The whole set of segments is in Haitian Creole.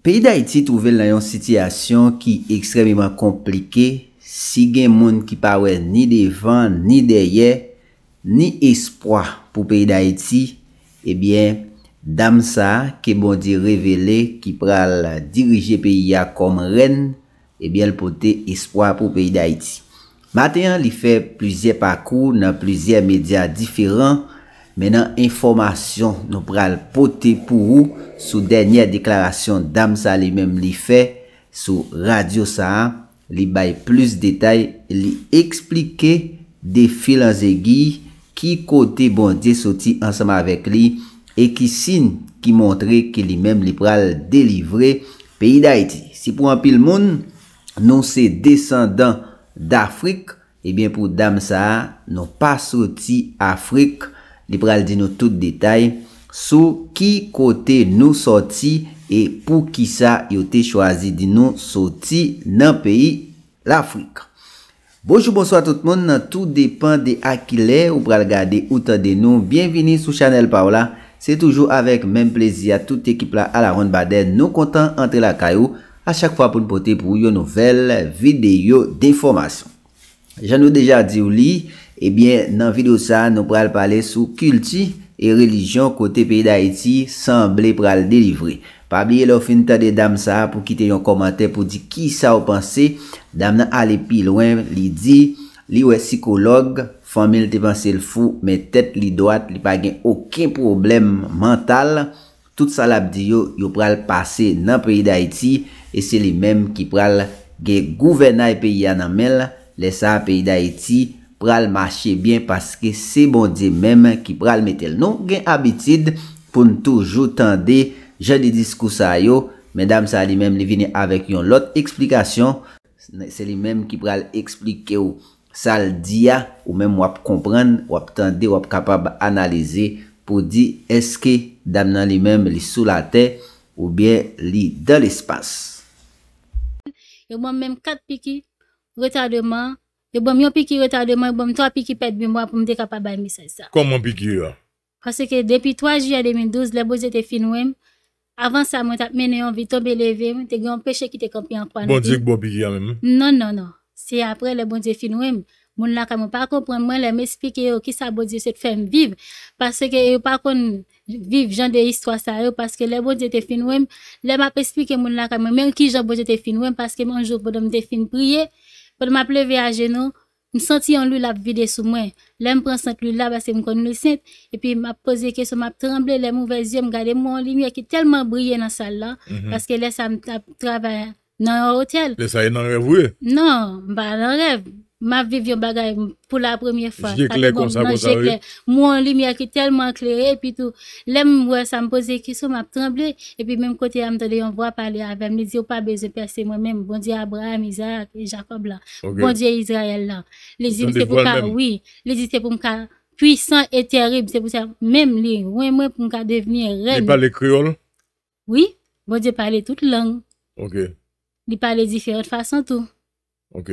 Peyi Daiti trouvel nan yon sityasyon ki ekstrememan komplike, si gen moun ki pawe ni devan, ni deye, ni espoi pou peyi Daiti, ebyen Dam Sa ke bondi revele ki pral dirije peyi ya kom ren, ebyen l pote espoi pou peyi Daiti. Matenyan li fe plizye pakou nan plizye media diferan, Menan informasyon nou pral pote pou ou sou denye deklarasyon Dam Sa li menm li fe sou radio Sa li bay plus detay li eksplike de filanze gi ki kote bondye soti ansama vek li e ki sin ki montre ki li menm li pral delivre peyi da iti. Si pou anpil moun nou se descendant da Afrik e bien pou Dam Sa non pa soti Afrik. Di pral di nou tout detay sou ki kote nou soti e pou ki sa yote chwazi di nou soti nan peyi l'Afrika. Bojou bonso a tout moun nan tout depan de akile ou pral gade outan de nou. Bienveni sou chanel Paola. Se toujou avèk mèm plezi a tout ekip la a la ronde bade nou kontan antre la kayou a chak fwa poun pote pou yo nouvel videyo de formasyon. Jan nou deja di ou li... Ebyen nan video sa nou pral pale sou kulti e relijyon kote peyi da eti Sanble pral delivre Pabye lo finita de dam sa pou kite yon komante pou di ki sa ou panse Dam nan ale pi lwen li di Li ou e psikolog, fomil te panse l fou Men tet li doat li pa gen okin problem mental Tout sa labdi yo, yo pral pase nan peyi da eti E se li mem ki pral gen gouvenay peyi ananmel Le sa peyi da eti pral mache byen paske se bon di menm ki pral metel nou gen abitid pou n toujou tende jè di diskous a yo. Men dam sa li menm li vini avèk yon lot eksplikasyon. Se li menm ki pral eksplike ou sal di ya ou menm wap kompran, wap tende, wap kapab analize pou di eske dam nan li menm li sou la te ou bien li dan l'espans. Yo mwen menm kat piki, wè tal de man. Yo bom yon pi ki retarde mwen, yo bom to api ki pet bi mwen, pou mwen dek apabay mi sa yon sa. Koman bigi yo? Kwa se ke depi 3 juya 2012, le bojye te fin wèm, avan sa mwen tap men yon vi tobe leve, te gen yon peche ki te kompi an kwan. Bon dik bojye ya mwen? Non, non, non. Se apre le bojye fin wèm, moun la kamon. Par konpren mwen, le m espike yo ki sa bojye set fèm vive, parce ke yo par kon vive jen de histwa sa yo, parce ke le bojye te fin wèm, le m ap espike moun la kamon, mèn ki Pot m ap leve a genou, m senti yon lou lap vide sou mwen. Lè m pren senti lou lap ase m kon nou sent. E pi m ap pose ke sou m ap tremble, lè m ouve zi, m gade m ou en lini. E ki telman briye nan sal la, mhm. paske lè sa m trabe nan hotel. Lè sa yon nan revwe? Non, ba nan rev. ma vie bagay pour la première fois. j'ai clair comme ça, kon lumière qui tellement lumiye et tellement tout. epi tou, me mwen sa me ki sou, Et puis, tremble, Et puis même côté, parler me voit parler avec ni di oh, pas besoin, beze c'est moi-même. bon Dieu Abraham, Isaac, et Jacob là. okay. bon dieu Israël là. Les îles, c'est pour ça oui, Les îles, c'est pour moi puissant et terrible, c'est pour ça, même les, ouais, moi, pour me devenir reine. Il parle créole? Oui, bon Dieu parlait toute langue. Ok. Il parle différentes façons tout. Ok.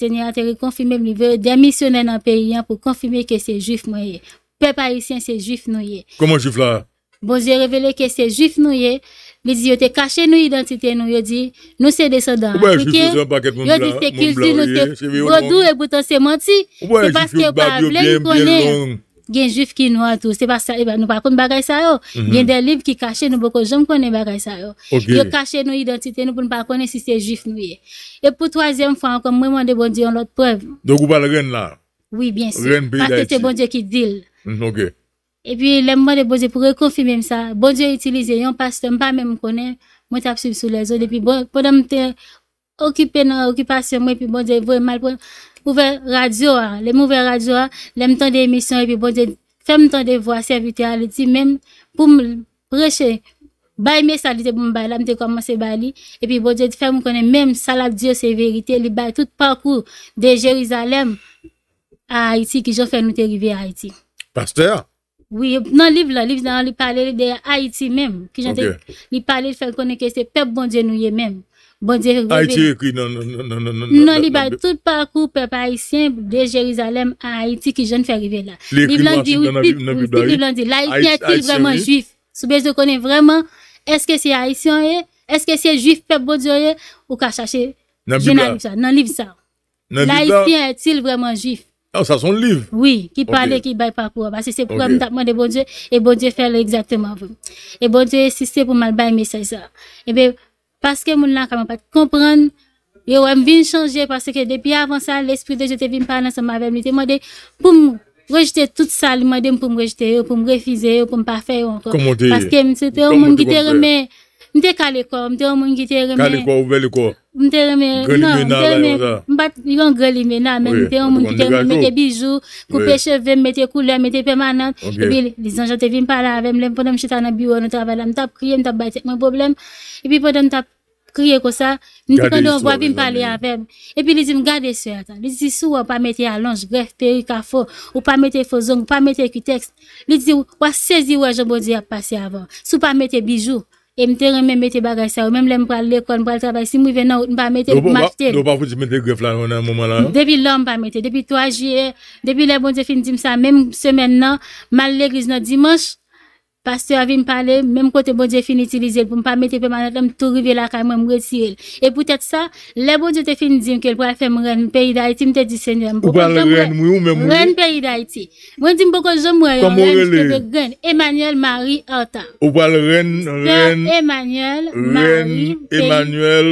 Seigneur, a été confirmé, il veut démissionner dans le pays hein, pour confirmer que c'est juif Peuple haïtien, c'est juif Comment juif là? Bon j'ai révélé que c'est juif nous. Il te caché nos identité nous. Il dit, nous c'est descendants. Il dit, c'est nous. c'est que il y a juif qui est tout, C'est parce que nous ne connaissons pas les choses. Il y a mhm. des livres qui cachent. Nous ne connais pas connaître les choses. Nous cachons nos identités. Nous ne pouvons pas connaître si c'est ou juif. Et e pour la troisième fois, encore moi, de bon Dieu, on a l'autre preuve. De vous ne pouvez pas le rêner là. Oui, bien sûr. Parce que c'est bon Dieu qui dit. Mhm, Et puis, le bon Dieu pour confirmer ça. Bon Dieu utilise. Il n'y a pas de problème. Je ne connais pas. Je suis absolu sous les autres. Pour m'occuper de l'occupation, je ne peux Dieu le voir mal ouvert radio hein. les mauvais radio hein. les temps des et puis bon Dieu fait temps des voix serviteur elle dit même pour me prêcher bay message de bon bay là comment c'est bali et puis bon Dieu fait me connaît même ça la Dieu c'est vérité il bay tout parcours de Jérusalem à Haïti qui j'ai fait nous arriver à Haïti pasteur oui, non, livre là, livre là, il parlait de Haïti même. Il okay. parlait de faire connaître que c'est peuple bon Dieu nous y est même. Bon diye, eh? Bon diye, Nan li baye, Tout parkour pepe haisyen, De Jerizalem, A Haiti, Ki jen fè rive la, Li blan di, Li blan di, La haisyen, Ti vreman juif, Soubej de konen vreman, Eske se haisyen e, Eske se juif pepe bon diye, Ou ka chache, Nan li vsa, Nan li vsa, La haisyen, Ti vreman juif, Nan sa son liv, Oui, Ki pale ki baye parkour, Basi se proum tapman de bon diye, E bon diye fè le, E bon diye, Si se pou mal baye, Mesè sa, Paske moun la kame pati kompren, yo wèm vin chanje, paske depi avan sa l'espri de jete vin pa nan sa ma vem, li te mwade pou mwen rejete tout sa, li mwade mwen pou mwen rejete, ou pou mwen refize, ou pou mwen pa fè, paske mwen se te wèm mwen gite remè, mwen te kale kwa, mwen te wèm mwen gite remè. Kale kwa ou veli kwa? Non, mwen te reme, nan, mwen te reme, mwen pati yon gwen li mena men, mwen te reme, mwen te reme, mwen te mete bijou, koupe cheve, mwen te koule, mwen te pemanat, epi li zanjote vim pala avem, lem, pwede mwen cheta nan biwo, nou travale, mwen tap kriye, mwen tap bayte mwen problem, epi pwede mwen tap kriye kosa, mwen pwede mwen vwa vim pala avem, epi li zim gade sou, ata, li zi sou wapamete alonj, gref, peri, kafo, wapamete fozon, wapamete ki tekst, li zi wapamete bijou, E mte reme mette bagay sa ou. Mem lem pral le kon, pral trabay. Si mwen ven nou, mpa mette, mpa chte. Nopo pa fouti mette gref la yon an mouman la? Depi lò mpa mette. Depi to aje, depi le bonze fin dim sa. Mem semen nan, mal le griz nan dimans. Pastè avim pale, mèm kote bon diye fin itilize, pou m pa mette pe manatèm tou rive la kèm mwen mwè siye. E pwetè sa, le bon diye te fin diye mke l pou wè fè mwen renn peyi da iti mte di sènyè mpou. Ou wè l renn mwen mwen mwen? Renn peyi da iti. Mwen di m pou kon zon mwen, renn jpepe gen Emmanuel Marie Arta. Ou wè l renn renn? Renn Emmanuel Marie Arta.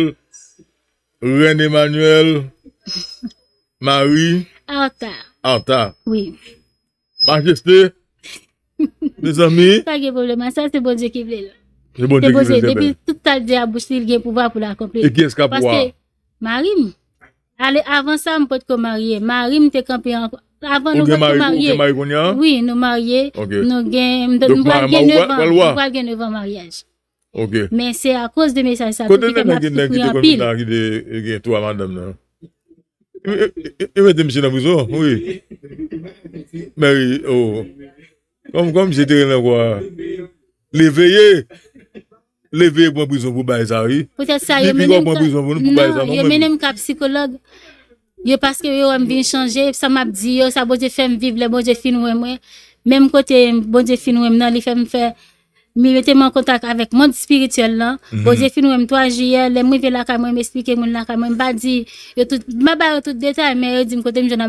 Renn Emmanuel Marie Arta. Oui. Majestè? Mè sami? Mè sami, sa te bonje ki vle. Te bonje ki vle sepe. Depi touta de Abou Stil gen pouva pou la komple. E gen skap waw? Parce marim. Ale avan sa mpote kon marie. Marim te komple anko. Avan nou kon te marie. Ou gen marie kon yan? Oui, nou marie. Ok. Nou gen, nou wal gen nevan mariage. Ok. Mè se a kos de mesaj sa. Kote nen gen nen ki te komple nan ki de gen towa mandem nan? E wè te msè nan mwiso? Oui. Mèri, ou. Oh. Mèri, ou. Kom, kom jete rennen kwa? Leveye. Leveye? Leveye pou anbouzoun pou baye sa ou? Poutet sa, yo menem... Ni, pou anbouzoun pou baye sa ou? Nan, yo menem ka psikolog. Yo, paske yo anbouzoun vin chanje, sa map di yo, sa bonje bon fin wèm wèm wèm. Menm kote, bonje fin wèm nan, li fin wèm fè, mi wète man kontak avèk moun spirituel nan, bonje fin wèm 3 ju yè, le mou yè lakam wèm, esplike moun lakam wèm, ba di, yo tout, ma baye tout detay, men yo di mkote mjè nan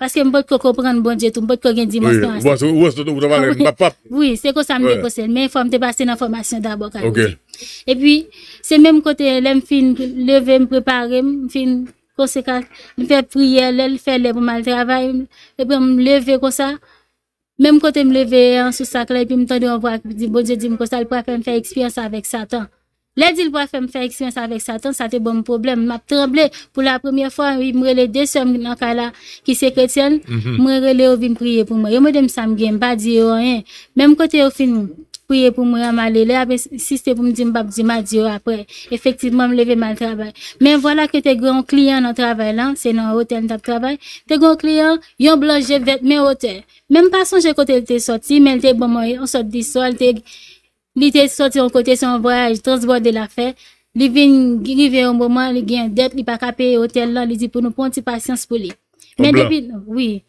Parce que je ne peux pas comprendre bon Dieu, je ne peux pas dimanche. Oui, ah oui, c'est comme ça que je me Mais il faut que je dans la formation d'abord. Ok. Et puis, c'est même côté, je me suis lever, je me préparer je me suis conséquent, je fais elle je fais le mal travail, puis je me lever comme ça. Même quand je me levais sur hein, sous sac, et puis je me suis voir bon Dieu, je me ça, il je faire expérience avec Satan. Lè di l pou a fèm fè ekspens avèk satan, sa te bom problem. M ap tremble pou la premiè fwa, m wè lè de soum nan ka la ki se kètyen, m wè lè ou vim priye pou m wè. Yo m wè dem sam gen, m pa di yo an. Mèm kote ou fin priye pou m wè amalè lè, apè si se te pou m di m bab di ma di yo apè. Efektivman m leve mal trabè. Mèm wè lè ke te grand kliyan nan trabè lan, se nan hotel nan ta trabè, te grand kliyan yon blanje vèt men wote. Mèm pasan jè kote l te soti, men te bom wè yon soti disol, te... Li te soti an kote se an voyaj, transborde la fe, li vin grive an mouman, li gen det, li pa kape hotel lan, li di pou nou pon ti pasyans pou li. Mè depi, oui,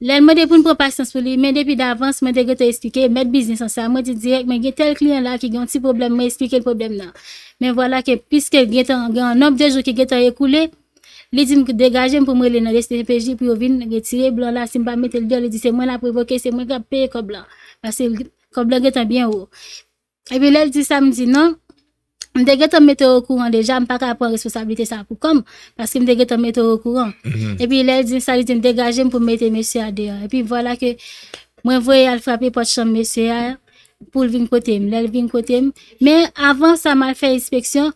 lèl mè depi pou nou pon pasyans pou li, mè depi davans mè depi te esplike, mèd biznis an sa, mè depi direk, mè gen tel klien la ki gen ti probleme, mè esplike l probleme la. Mè vwala ke piske gen an nop de jou ki gen te ekoule, li di mè degaje mè pou mre le nan de stpj pou yo vin, gen tire blon la, simba mè tel diol, li di se mè la prevoke, se mè gap pe koblan. Pase koblan gen ten bien ou. Et puis elle dit ça, me dit non. Je me suis au courant déjà, je ne pas de responsabilité ça pour comme, parce que je me suis au courant. Mm-hmm. Et puis elle dit ça, elle dit dégagez pour mettre monsieur à Et puis voilà que moi, je voyais elle frapper pour chambre monsieur à, pour venir côté. elle vient côté. Mais avant ça, m'a fait inspection.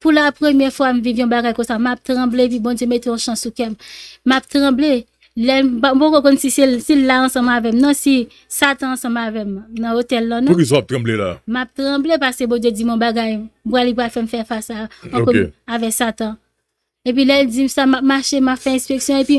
Pour la première fois, je me suis ça je me suis tremblé, je me suis dit, bon Dieu, mettez un chance tremblé. Mpou bon kon kon si non, si la anseman avem, nan si satan anseman avem nan hotel la. Non? Pou ki sou ap tremble la? Ma tremble pase bo diyo di moun bagay mwali bat fèm fèm fasa avè satan. Epi lè di msa mache ma fè inspeksyon, epi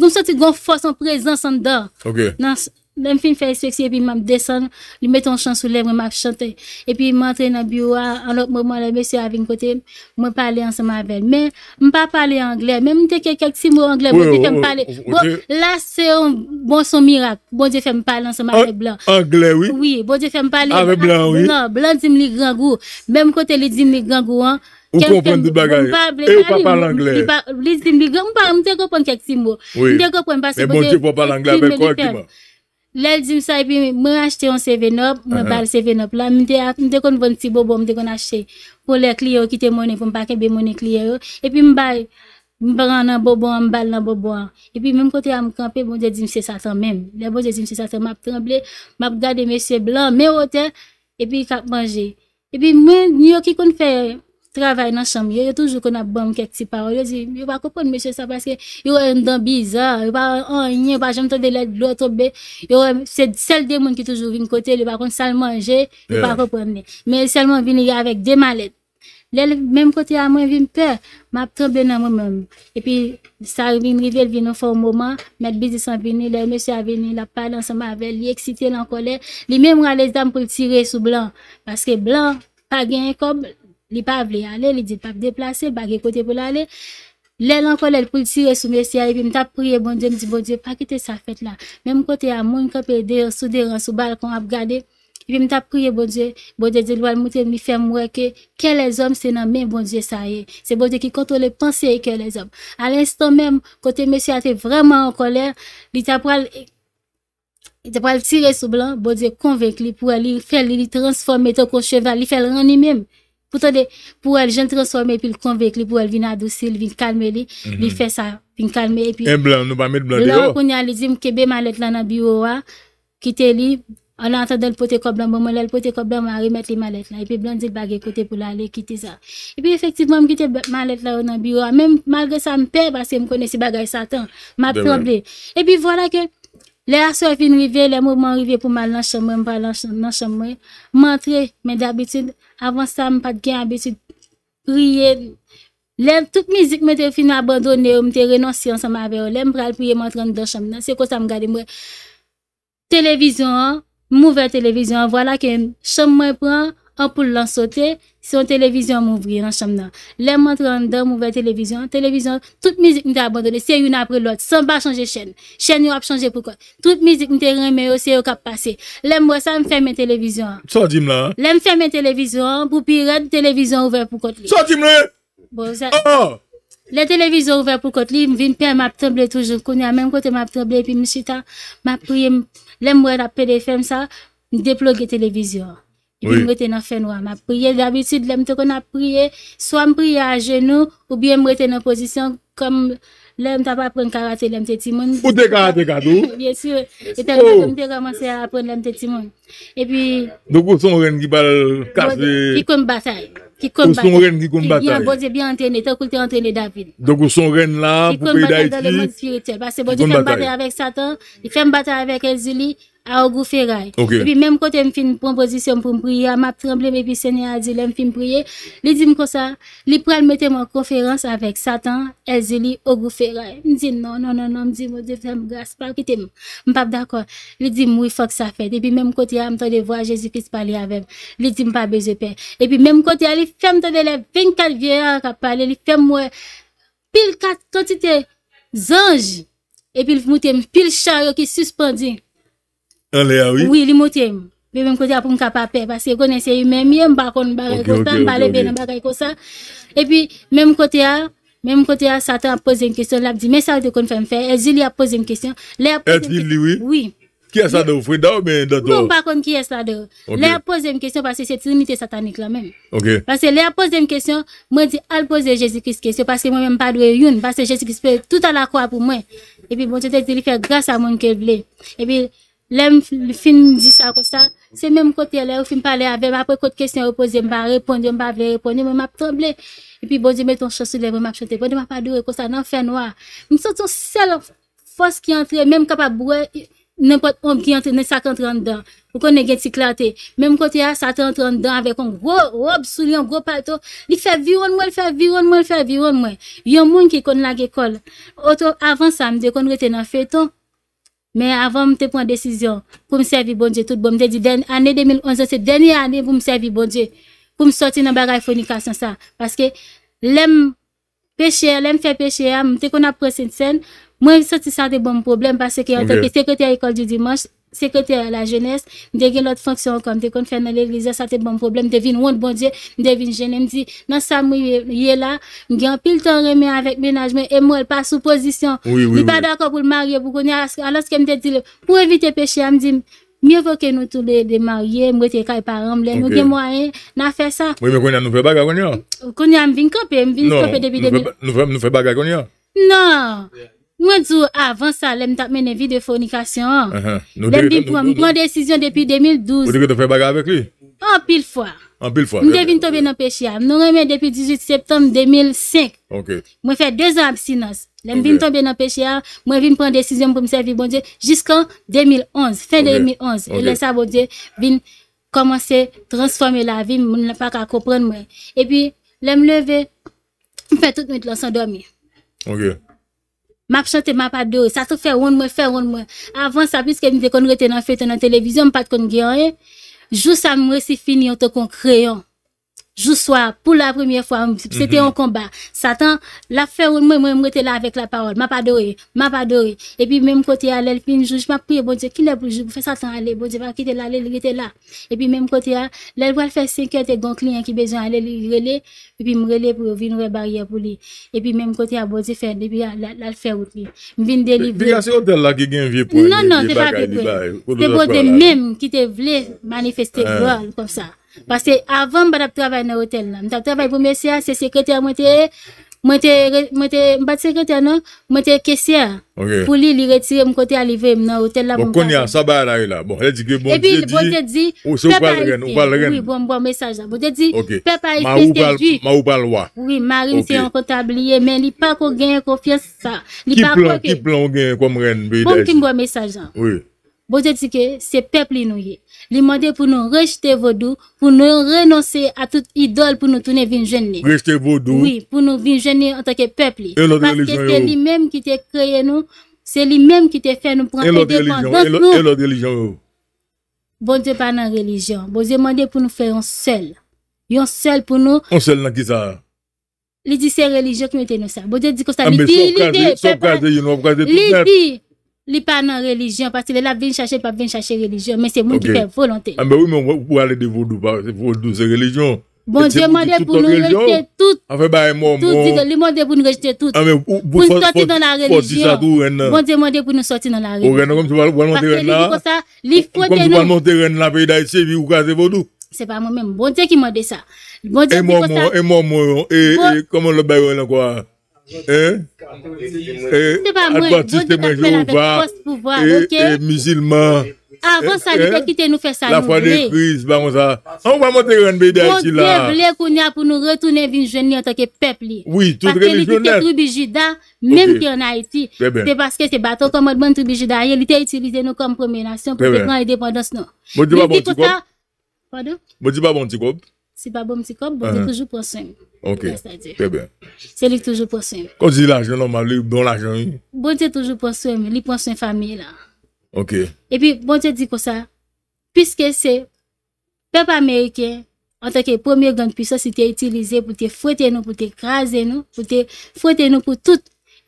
gom sa ti gon fòs an prezen san da. Ok. Nan satan. Il m'a fait une et puis m'a descendu, il m'a mis chant sous les lèvres m'a chanté. Et puis il m'a entré dans bureau, à un autre moment, les messieurs à un côté, on parlait ensemble avec lui. Mais je ne parlais anglais, même si j'avais un mots anglais, je ne parlais pas. Là, c'est un bon son miracle, bon Dieu fait que je parle ensemble avec ah, Blanc. Anglais, oui. Oui, bon Dieu fait que je avec Blanc. oui. Non, Blanc dit que je suis Même quand il dit que je suis grand. Hein. Vous comprenez le débat. Je ne parle anglais. Il dit que je suis grand, mais je ne quelques pas un petit mot. Oui, mais bon Dieu peut parler anglais avec quoi que Lèl jim sa, epi mwen achete yon CV nob, mwen bal CV nob la, mwen te kon vwenn ti bobo, mwen te kon achete pou lè kliyo ki te mwone, pou mpake be mwone kliyo, epi mwen bay, mwen bran nan bobo, mwen bal nan bobo a, epi mwen kote a mkampi, mwen jè jim se satan men, lè bon jè jim se satan, mwen ap tremble, mwen ap gade mwen se blan, mwen ote, epi kap manje, epi mwen nyo ki kon fèye. Travay nan chanm yo, yo toujou kon ap bom kek ti par. Yo di, yo pa kopon mèche sa, paske yo an dan bizar, yo pa an anye, yo pa jem ton de lèd lò trobe, yo se sel demoun ki toujou vin kote, yo pa kon sal manje, yo pa kopon ne. Mèche salman vin yè avèk de malèd. Lè, mèm kote a mwen vin pèr, mè ap tranbe nan mè mèm. E pi, sa vin rive, vin an fon mouman, mèd bizi san vini, lè mèche sa vini, la palan sa mèvel, li eksite lan kolè, li mèm ralèz dam pou tirè sou blan, paske Li pav li ale, li di pav deplase, li bagye kote pou lale. Le lankole pou tire sou mesye ae, pi mta priye bon die, mi di bon die, pa kete sa fete la. Mem kote a moun ka pede, souderan sou bal kon ap gade, e pi mta priye bon die, bon die di lwal mouten mi fermweke, ke le zom se nan men bon die sa ye. Se bon die ki kontole panse e ke le zom. A l'instant mem, kote mesye ate vreman an koler, li tapwal tire sou blan, bon die konvek li pou li fel li transforme to kon cheval, li fel rani mem. Poutan de, pou el jentre so me, epi l konvek li, pou el vina adousi, l vina kalme li, li fè sa, vina kalme, epi... En blan, nou pa met blan de yo? Pou nye alizi m kebe malet la nan biro wa, kite li, ala anta de l pote ko blan, mou mou le l pote ko blan, ah. mwa rimet li malet la, epi blan di l bagay kote pou la li, kite za. Epi efektivman m kite malet la ou nan biro wa, men malga sa m per, baske m kone si bagay satan, ma plombe. Epi vwala ke... Le asyo fin rive, le mouman rive pouman lan chanmwe, mpa lan chanmwe. Mantre, men d'abitude, avan san mpa gen abitude, priye. Len, tout mizik men te fin abandone, ou mte renansi ansan ma aveyo. Len, pral priye, mantran nan chanmwe. Se kosa m gade mwe, televizyon an, mouvè televizyon an, vwala ken chanmwe pran, an pou lan sote, Se yon televizyon m ouvrir an chanm nan, lem an tre an dèm m ouvrir televizyon, televizyon, tout mizik m te abandone, se yon apre lot, san ba chanje chen, chen yon ap chanje pou kot, tout mizik m te reme yo se yo kap pase, lem wè sa m fèm mè televizyon an. Sò di m lè an? Lem fèm mè televizyon an, pou pi rèd televizyon ouver pou kot li. Sò di m bon, ah, ah. lè an? Bo zè. Oh! Le televizyon ouver pou kot li, m vin pè m ap treble toujou konye, an mèm kote m ap treble, e pi m sita, m ap priye, lem wè la pè de fèm sa, m deplogue televizyon an. Ipi mwete nan fenwa, ma priye. D'habitude, lèm te kon a priye, swa m priye a genou, ou biye mwete nan posisyon, kom lèm te ap apren karate lèm te timon. Ou te karate kato? Bien sûr. E oh. te ap apren karate lèm te timon. E pi... Dok ou son ren ki bal kase... Ki kon batay. Ki kon batay. Ou son ren ki kon batay. Yon bodje biye entene, te okou te entene da vin. Dok ou son ren la, ki kon batay dan le moun spirituel. Bas se bodje fèm batay avèk satan, di fèm batay avèk el zili, à Ogouferay. Okay. Et puis même quand elle me proposition pour me prier, m'a tremblé mais puis Seigneur a dit elle me prier, il dit comme ça, il pral mettre en conférence avec Satan, Ezili Ogouferay. Il dit non non non non, me dit mon Dieu fais grâce pas quitter. Je pas d'accord. Il dit oui, faut que ça fait. Et puis même quand il a de voir Jésus-Christ parler avec, il dit pas besoin peur. Et puis même quand il a femmes de les 24 vieillards qui parlé, il fait moi pile quatre quantité d'anges et puis il dit pile chariot qui suspendu oui. Oui, il m'a mais même côté pour me capable parce que connaissez même même pas qu'on parler comme ça parler bien bagaille comme ça et puis même côté à même côté à Satan a posé une question a dit mais ça de qu'on fait faire et il a posé une question l'a posé oui qui est ça de vous dedans mais dedans a pas qu'on qui est ça de l'a posé une question parce que c'est trinité satanique là même OK parce que a posé une question moi dit elle poser Jésus-Christ parce que moi même pas de une parce que Jésus-Christ fait tout à la croix pour moi et puis bon Dieu te dit il fait grâce à mon que et puis Lem fin di sa kon sa, se menm kote alè, ou fin pale ave, apre kote kèstè mwen repon, e mwen pa vle repon, mwen ma ptamble, epi bon jè mè ton chansou lè, mwen ma chante, bon jè mwen pa dure, kon sa nan fè noè. Mwen sot ton sel fòs ki antre, menm kap ap bouè, menm kote omb ki antre nan 50-30 dè, ou kon ne gen tsi klantè. Menm kote a, 50-30 dè, avè kon wò, wò, soulyan, wò pato, li fè viron mwen, fè viron mwen, fè viron mwen. Yon moun ki kon la gè kol. Oto avan sa, mwen de kon Mais avant, de prendre une décision pour me servir, bon Dieu, tout bon. Je dis, l'année 2011, c'est la dernière année pour me servir, bon Dieu, pour me sortir dans la fornication, ça. Parce que l'aime pécher, l'aime faire pécher, hein, je qu'on a pris une scène. Moi, je sorti ça de bon problème parce que en tant que secrétaire à l'école du dimanche, secrétaire à la jeunesse, des gen l'autre fonction comme des qu'on fait dans l'église, ça c'est bon problème, devine honte bon Dieu, devine je me dit dans ça moi est là, a pile temps remet avec ménagement et moi pas sous position. il pas d'accord pour le marier pour connaître alors que me dit pour éviter péché, me dit Mieux vaut que nous tous les, les mariés, moi t'es caille parents, les nous avons moyen, hein, n'a fait ça. Oui, mais qu'on a nous fait bagarre qu'on y a. Qu'on y a me vinn camper, me vinn camper depuis 2000. Nous fait nous fait bagarre qu'on y a. Non. Mwen djou avan sa lem tap menen de fonikasyon an. Uh -huh. décision bi pou an mwen desisyon depi 2012. Ou lui te fè baga avèk li? An pil fwa. An pil fwa. Mwen devin tobe nan pechi am. Nou remen depi 18 septembre 2005. Ok. Mwen fè 2 an absinans. Lem okay. vin tobe péché. pechi hein. am. Mwen vin pren desisyon pou msevi bon Dieu Jiskan 2011. Fin okay. 2011. E lè sa bon diye vin komanse transforme la vie. Mwen lè pas ka kopren mwen. E pi lem fait Mwen fè tout mwen lansan domi. Ok. map chante map adou, sa tou fè woun mwen, fè woun mwen. Avan sa biske mi de kon rete nan fète nan televizyon, pat kon genye, jou sa mwen se fini an te kon kreyon. Jou soir, pour la première fois, c'était mhm. un combat. Satan, l'a fait, moi, là avec la parole. M'a pas m'a pas doré. Et puis, même côté, à l'elfine, juge, m'a bon Dieu, qui pour pour faire Satan aller, bon Dieu, quitter là, il était là. Et puis, même côté, à l'elfine, fait 5 heures, qui besoin aller, le et puis, me pour venir barrière pour lui. Et puis, même côté, à bon Dieu, et puis, là, fait délivrer. c'est là qui vieux Non, non, c'est pas C'est même voulait manifester hein. comme ça. Pase avan m badap travay nan hotel nan, m dadap travay pou mesya, se sekreter mwen te, mwen te, mwen te, mwen te, mwen te sekreter nan, mwen te kesya Ok Pou li li retire m kote aleve m nan hotel nan m kote Bon konya, sabay la li la, bon, le di ki bon te di Ebi, bon te di Ou se ou pal ren, ou pal ren Oui, bon m bo mesajan, bon te bon di Ok Pepa e fete ju Ma ou pal, ma ou pal wa Oui, marin se yon kontabliye, men li pa ko genye kofye sa Ki plan, ki plan genye kwa m ren Bon m ki m bo mesajan Oui bon dit que c'est peuple nous Il est. Il pour nous rejeter vos doux, pour nous renoncer à toute idole pour nous tourner vers jeunes. Rejeter vos doux. Oui, pour nous venir en tant que peuple. c'est lui-même qui t'a créé nous, c'est lui-même qui t'a fait nous prendre et l'autre Et l'autre religion. Bon Dieu, pas dans religion. Bon Dieu, pour nous faire un seul. Un seul pour nous. Un seul dans qui ça Il dit c'est religion qui mettait nous ça. Il dit que ça. Ah, il dit, il dit, il dit li pa nan religion, parce que la vin chercher pas vin chercher religion, mais c'est moun okay. ki fè volontè. ah, mais oui, mais on va aller de vodou pas bah, vodou c'est religion. Bon, Dieu m'a dit pour nous rejeter tout. Enfin, ah, bah, mon, tout, bon. Dieu m'a dit pour nous rejeter tout. Ah, mais, pour, pour, sortir dans la religion. Bon, Dieu m'a dit pour nous sortir dans la religion. Parce que lui dit comme ça, il faut que nous... Comme tu vas monter dans la pays d'Haïti, puis ou cassez vos C'est pas moi-même. Bon Dieu qui m'a dit ça. Bon Dieu qui m'a dit ça. Et moi, moi, et moi, et comment le là quoi? Eh? Eh? Eh? Adbatiste menjou va Musilman La fwa de kri On va motte renbe de aji la Mwen je vle kon ya pou nou retoune vin jwen Ni an toke pep li Mwen jite troubijida Mwen jite troubijida Mwen jite troubijida Mwen jite troubijida Ok, C'est lui qui toujours pour soin. Quand il a l'argent, normal, lui donne l'argent. Bon Dieu toujours pour soin, lui prend soin famille là. Ok. Et puis, bon Dieu dit comme ça, puisque c'est peuple américain, en tant que première grande puissance, il est utilisé pour te fouetter nous, pour te craser nous, pour te fouetter nous pour tout.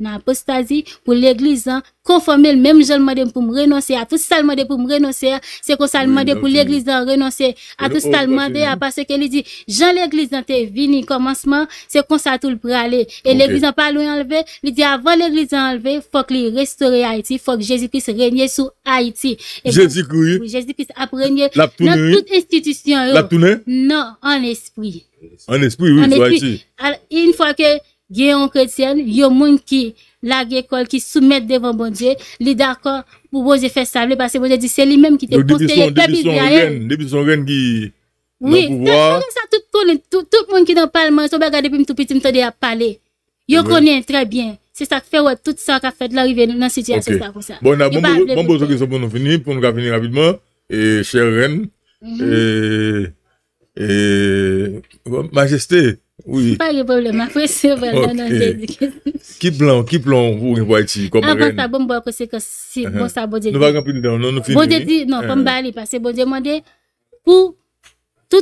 dans l'apostasie pour l'église hein. conformer le même je demande pour me renoncer à tout ça demande pour me renoncer hein. c'est qu'on ça demande pour l'église hein, renoncer à oh, tout ça à oh, parce que il dit Jean l'église dans tes vini commencement c'est qu'on ça tout le aller et l'église pas loin enlever il dit avant l'église enlever faut qu'il restaurer Haïti faut que Jésus-Christ règne sur Haïti Jésus-Christ Jésus-Christ a régné dans toute institution non en esprit en esprit oui en esprit. une fois que geyon kredsyen, yo moun ki lage ekol, ki soumet devan bon diye, li d'akor pou boze fe sabli, parce boze di se li menm ki te poteye kapil diya yon. Depi son ren ki nan pouvoa. Tout moun ki nan palman, soube gade pi mtupiti mtode a pale. Yo konen trebyen. Se stak fe wè, tout sa ka fet l'arive nan sityasyon. Bon, bon bozo ki soubon nou fini, pou nou ka fini rapidman. E chè ren, mm-hmm. e majestè, Oui. Pas de problème, après c'est Qui plan, qui plan pour une voiture comme bon, c'est que si, uh-huh. bon, ça, bon, Dieu. Nous non, Bon, non, pas uh-huh. parce que bon, Dieu pour tout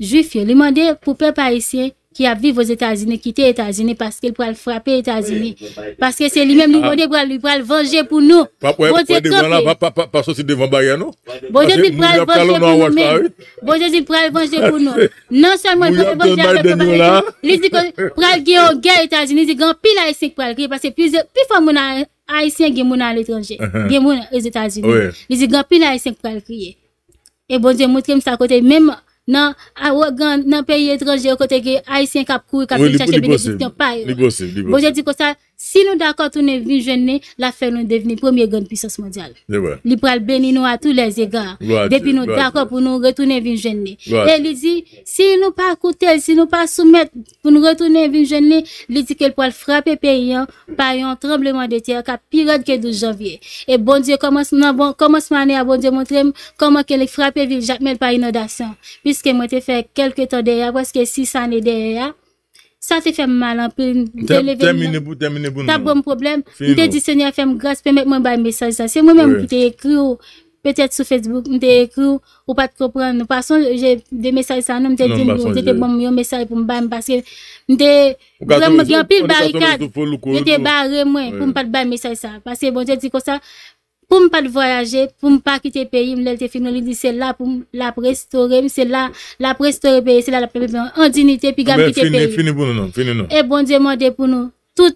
juif, il pour peuple haïtien, qui a vécu aux États-Unis, quitter les États-Unis parce qu'il pourrait le frapper les États-Unis. Parce que c'est lui-même ah. qui pourra, pourra le venger pour nous. Pas devant barrière, non? Bon Dieu, il pourrait le venger pour nous. Bon Dieu, il pourrait le venger pour nous. Non seulement il pourra le venger pour nous, il dit que pour le guerre aux États-Unis, il dit grand pile haïtien pour le parce que plus fort mon haïtien qui est à l'étranger, uh-huh. qui est aux États-Unis. Il dit grand pile haïtien pour le crier. Et bon Dieu, montre-moi ça côté, même nan nan peyi etranje kote côté Haitien kap kou, kap oui, je dis ça... Si nou dakon toune vin jenne, la fe nou devine pwemye gwen pwisos mondyal. Li pou albeni nou a tou les ega. Depi nou dakon pou nou retoune vin jenne. E li di, si nou pa koute, si nou pa soumet pou nou retoune vin jenne, li di ke l pou al frape pe yon, pa yon trembleman de tiyan ka pirod ke 12 janvye. E bon diyo, komos manen a bon diyo montrem koman ke l frape vin jakmen pa inodasyon. Piske mwete fe kelke ton deya, weske si sanen deya, sa te fem mal an, pe de leve moun. Termine pou, termine pou nou. Ta pou moun problem, mwen te diseni a fem grass, pe mwen mwen baye mesaj sa. Se mwen mwen mwen te ekri ou, petet sou Facebook, mwen te ekri ou, ou pati kopran nou. Pason, jè de mesaj sa nou, mwen te di moun, te di moun, mwen te di moun mesaj pou mwen baye, mwen te, mwen te gyan pi barikat, mwen te baye mwen, pou mwen pati baye mesaj sa. Pason, mwen te di konsa, Pour ne pas voyager, pour ne pas quitter le pays, pour la la restaurer, c'est là la la c'est là la la dignité, puis ah ben, dignité Fini pour bon tout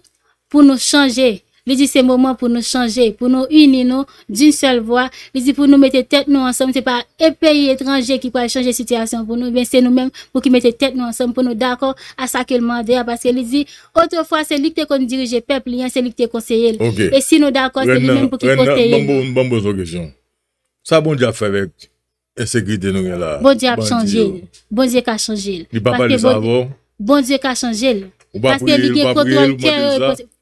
pour nous changer Lè di se mouman pou nou chanje, pou nou uni nou, d'un sel vwa. Lè di pou nou mete tet nou ansem, se pa epè yi etranje ki pou a chanje sityasyon pou nou, ven se nou men pou ki mete tet nou ansem, pou nou dakor a sa ke lman deyè. Parceke lè di, autrefwa se likte kon dirije pep, liyan se likte konseyèl. Et si nou dakor se lime pou ki konseyèl. Mbambo zonkejyon, sa bon di ap fè vek, e se gri denou gen la. Bon di ap chanjèl, bon, bon di ak a chanjèl. Li papa li zavo. Bon di ak a chanjèl. Ou pa pri el, ou pa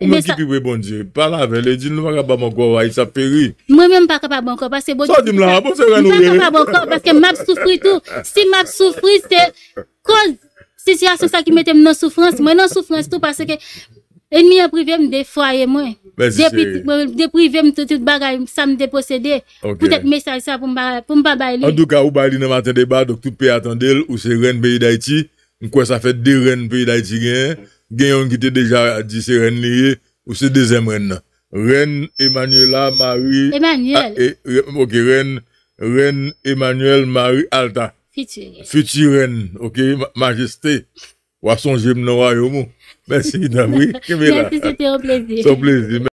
Ou men kipi pou e bondje? Par la vele, jil nou wak ka pa mwen kwa waye, sa peri. Mwen men mwen wak ka pa mwen kwa waye, sa di m la wak pou se renou vele. Mwen wak ka pa mwen kwa waye, paske m ap soufri tou. Si m ap soufri, se siya sou sa ki metem nan soufrans, mwen nan soufrans tou, paske enmi yon privèm de fwaye mwen. Depi privèm toutouk bagay, sa m deposede, pou tèt me sa yon sa pou m pa bayli. An do ka ou bayli nan maten de ba, do toutouk pe atan del, ou se ren pe yi da iti, Gayon qui était déjà dit c'est reine ou c'est deuxième reine. Reine Emmanuela Marie. Emmanuel. E, ok, reine, reine Emmanuel Marie Alta. Future. Future reine, ok, majesté. Ou à son gemme Merci, David. Merci, c'était un plaisir. C'est un plaisir.